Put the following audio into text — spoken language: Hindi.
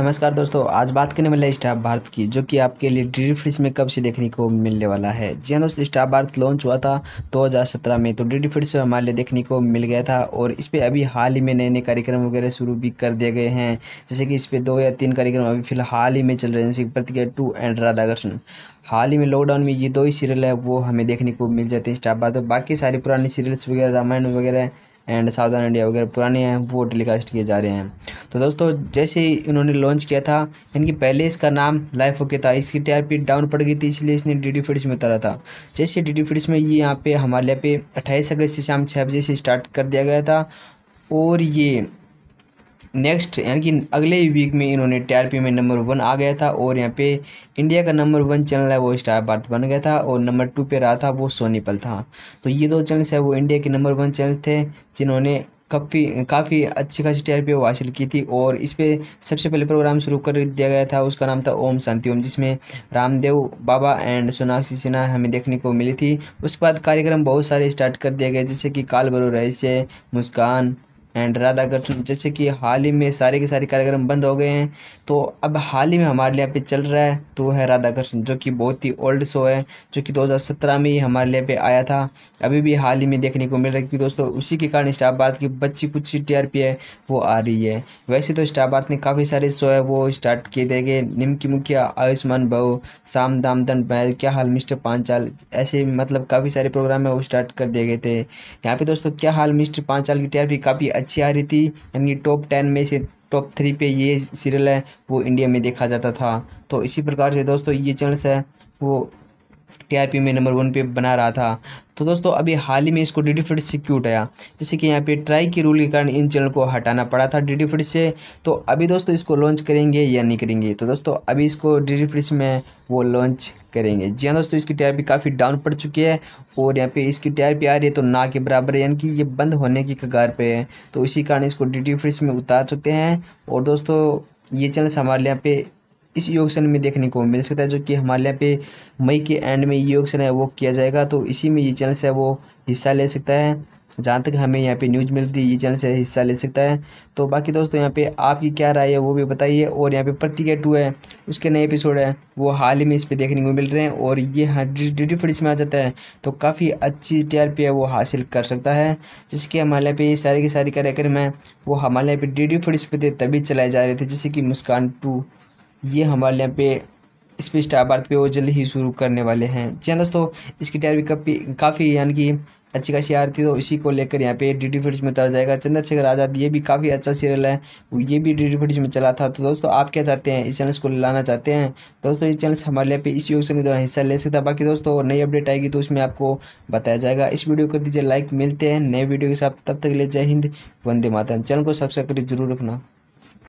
नमस्कार दोस्तों आज बात करने वाले स्टाफ भारत की जो कि आपके लिए डी फ्रिज में कब से देखने को मिलने वाला है जी हाँ दोस्तों स्टाफ भारत लॉन्च हुआ था 2017 में तो डी फ्रिज में हमारे लिए देखने को मिल गया था और इस पर अभी हाल ही में नए नए कार्यक्रम वगैरह शुरू भी कर दिए गए हैं जैसे कि इस पर दो या तीन कार्यक्रम अभी फिलहाल ही में चल रहे हैं जैसे प्रतिक्रिया टू एंड राधाकृष्ण हाल ही में लॉकडाउन में ये दो ही सीरियल है वो हमें देखने को मिल जाते हैं स्टाफ भारत बाकी सारे पुराने सीरियल्स वगैरह रामायण वगैरह एंड सावधान इंडिया वगैरह पुराने हैं वो टेलीकास्ट किए जा रहे हैं तो दोस्तों जैसे ही इन्होंने लॉन्च किया था इनकी पहले इसका नाम लाइफ ओके था इसकी टी डाउन पड़ गई थी इसलिए इसने डी डी में उतारा था जैसे डी डी में ये यहाँ पे हमारे पे अट्ठाईस अगस्त से शाम छः बजे से स्टार्ट कर दिया गया था और ये नेक्स्ट यानी कि अगले ही वीक में इन्होंने टीआरपी में नंबर वन आ गया था और यहाँ पे इंडिया का नंबर वन चैनल है वो स्टार भारत बन गया था और नंबर टू पे रहा था वो सोनीपल था तो ये दो चैनल्स है वो इंडिया के नंबर वन चैनल थे जिन्होंने काफ़ी काफ़ी अच्छी खासी टी आर हासिल की थी और इस पर सबसे पहले प्रोग्राम शुरू कर दिया गया था उसका नाम था ओम शांति ओम जिसमें रामदेव बाबा एंड सोनाक्षी सिन्हा हमें देखने को मिली थी उसके बाद कार्यक्रम बहुत सारे स्टार्ट कर दिए गए जैसे कि काल भरो रहस्य मुस्कान एंड राधा कृष्ण जैसे कि हाल ही में सारे के सारे कार्यक्रम बंद हो गए हैं तो अब हाल ही में हमारे यहाँ पे चल रहा है तो है राधा कृष्ण जो कि बहुत ही ओल्ड शो है जो कि 2017 में ही हमारे यहाँ पे आया था अभी भी हाल ही में देखने को मिल रहा है क्योंकि दोस्तों उसी के कारण स्टार की बच्ची पुच्ची टी है वो आ रही है वैसे तो स्टार ने काफ़ी सारे शो है वो स्टार्ट किए दे गए निमकी मुखिया आयुष्मान बहु शाम दाम दन बैल क्या हाल मिस्टर पांचाल ऐसे मतलब काफ़ी सारे प्रोग्राम है वो स्टार्ट कर दिए गए थे यहाँ पे दोस्तों क्या हाल मिस्टर पांचाल की टी काफ़ी अच्छी आ रही थी यानी टॉप टेन में से टॉप थ्री पे ये सीरियल है वो इंडिया में देखा जाता था तो इसी प्रकार से दोस्तों ये चैनल्स है वो टीआरपी में नंबर वन पे बना रहा था तो दोस्तों अभी हाल ही में इसको डी डी से क्यों उठाया जैसे कि यहाँ पे ट्राई के रूल के कारण इन चैनल को हटाना पड़ा था डी डी से तो अभी दोस्तों इसको लॉन्च करेंगे या नहीं करेंगे तो दोस्तों अभी इसको डी डी में वो लॉन्च करेंगे जी हाँ दोस्तों इसकी टी काफ़ी डाउन पड़ चुकी है और यहाँ पे इसकी टी आ रही है तो ना के बराबर यानी कि ये बंद होने की कगार पर है तो इसी कारण इसको डी डी में उतार सकते हैं और दोस्तों ये चैनल हमारे यहाँ पे इस योगसन में देखने को मिल सकता है जो कि हमारे यहाँ पे मई के एंड में ये योगसन है वो किया जाएगा तो इसी में ये चैनल से वो हिस्सा ले सकता है जहाँ तक हमें यहाँ पे न्यूज़ मिलती है ये चैनल से हिस्सा ले सकता है तो बाकी दोस्तों यहाँ पे आपकी क्या राय है वो भी बताइए और यहाँ पे प्रतिक्रिया टू है उसके नए एपिसोड है वो हाल ही में इस पर देखने को मिल रहे हैं और ये हाँ, डी डी में आ जाता है तो काफ़ी अच्छी टी है वो हासिल कर सकता है जैसे कि हमारे यहाँ पे ये सारे के सारे कार्यक्रम हैं वो हमारे यहाँ पे डी डी पे थे तभी चलाए जा रहे थे जैसे कि मुस्कान टू ये हमारे यहाँ पे इस पर स्टार भारत पे वो जल्द ही शुरू करने वाले हैं जी हाँ दोस्तों इसकी टायर भी काफ़ी काफ़ी यानी कि अच्छी खासी आ रही थी तो इसी को लेकर यहाँ पे डी डी फ्रिज में उतारा जाएगा चंद्रशेखर आज़ाद ये भी काफ़ी अच्छा सीरियल है ये भी डी डी फ्रिज में चला था तो दोस्तों आप क्या चाहते हैं इस चैनल को लाना चाहते हैं दोस्तों ये चैनल हमारे लिए पे इस योग के द्वारा हिस्सा ले सकता है बाकी दोस्तों और नई अपडेट आएगी तो उसमें आपको बताया जाएगा इस वीडियो को दीजिए लाइक मिलते हैं नए वीडियो के साथ तब तक ले जय हिंद वंदे मातरम चैनल को सब्सक्राइब जरूर रखना